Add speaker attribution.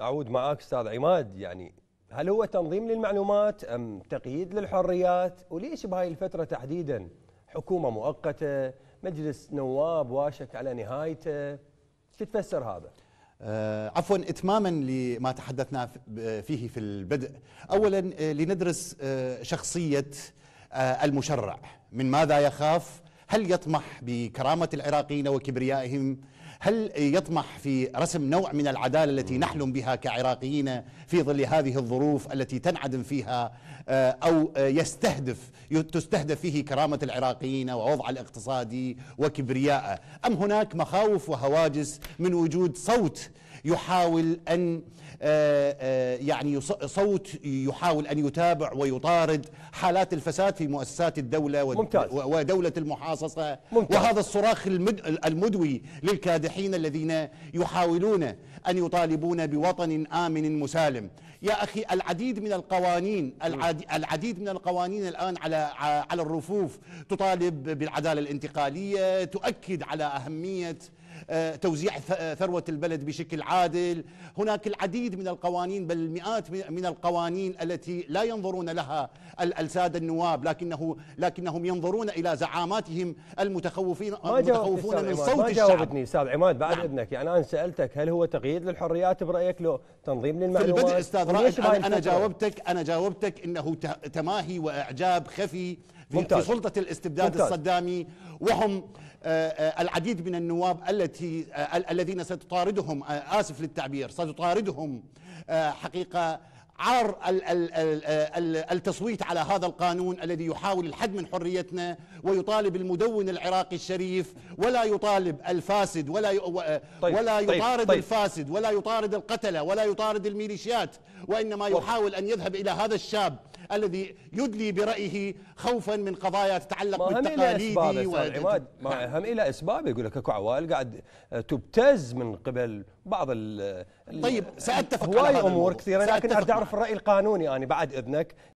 Speaker 1: اعود معاك استاذ عماد يعني هل هو تنظيم للمعلومات ام تقييد للحريات وليش بهاي الفتره تحديدا حكومه مؤقته مجلس نواب واشك على نهايته
Speaker 2: شو تفسر هذا آه، عفوا اتماما لما تحدثنا فيه في البدء اولا آه، لندرس آه، شخصيه المشرع من ماذا يخاف هل يطمح بكرامه العراقيين وكبريائهم هل يطمح في رسم نوع من العدالة التي نحلم بها كعراقيين في ظل هذه الظروف التي تنعدم فيها آه، أو آه، يستهدف تستهدف فيه كرامة العراقيين ووضع الاقتصادي وكبرياءه أم هناك مخاوف وهواجس من وجود صوت يحاول ان آه، يعني صوت يحاول ان يتابع ويطارد حالات الفساد في مؤسسات الدوله ممتاز. ودوله المحاصصه ممتاز. وهذا الصراخ المدوي للكادحين المسلحين الذين يحاولون أن يطالبون بوطن آمن مسالم يا أخي العديد من القوانين العديد من القوانين الآن على على الرفوف تطالب بالعدالة الانتقالية تؤكد على أهمية آه، توزيع آه، ثروة البلد بشكل عادل هناك العديد من القوانين بل المئات من القوانين التي لا ينظرون لها السادة النواب لكنه لكنهم ينظرون إلى زعاماتهم المتخوفين المتخوفون من صوت ما الشعب ما جاوبتني
Speaker 1: أستاذ عماد بعد نعم. إذنك يعني أنا سألتك هل هو تقييد للحريات برأيك له تنظيم للمعلومات في البدء أستاذ رائد أنا
Speaker 2: جاوبتك أنا جاوبتك إنه تماهي وإعجاب خفي ممتاز. في سلطة الاستبداد ممتاز. الصدامي وهم آه، آه، العديد من النواب التي آه، الذين ستطاردهم آسف للتعبير ستطاردهم حقيقة عار التصويت على هذا القانون الذي يحاول الحد من حريتنا ويطالب المدون العراقي الشريف ولا يطالب الفاسد ولا طيب، ولا طيب، يطارد طيب. الفاسد ولا يطارد القتله ولا يطارد الميليشيات وانما يحاول ان يذهب الى هذا الشاب الذي يدلي برأيه خوفا من قضايا تتعلق بالتقاليد والعماد
Speaker 1: ما أهم نعم. إلى أسباب يقول لك اكو عوائل قاعد آه، تبتز من قبل بعض ال طيب سأتفق هواي على أمور كثيرة لكن أريد أعرف الرأي القانوني أنا يعني بعد إذنك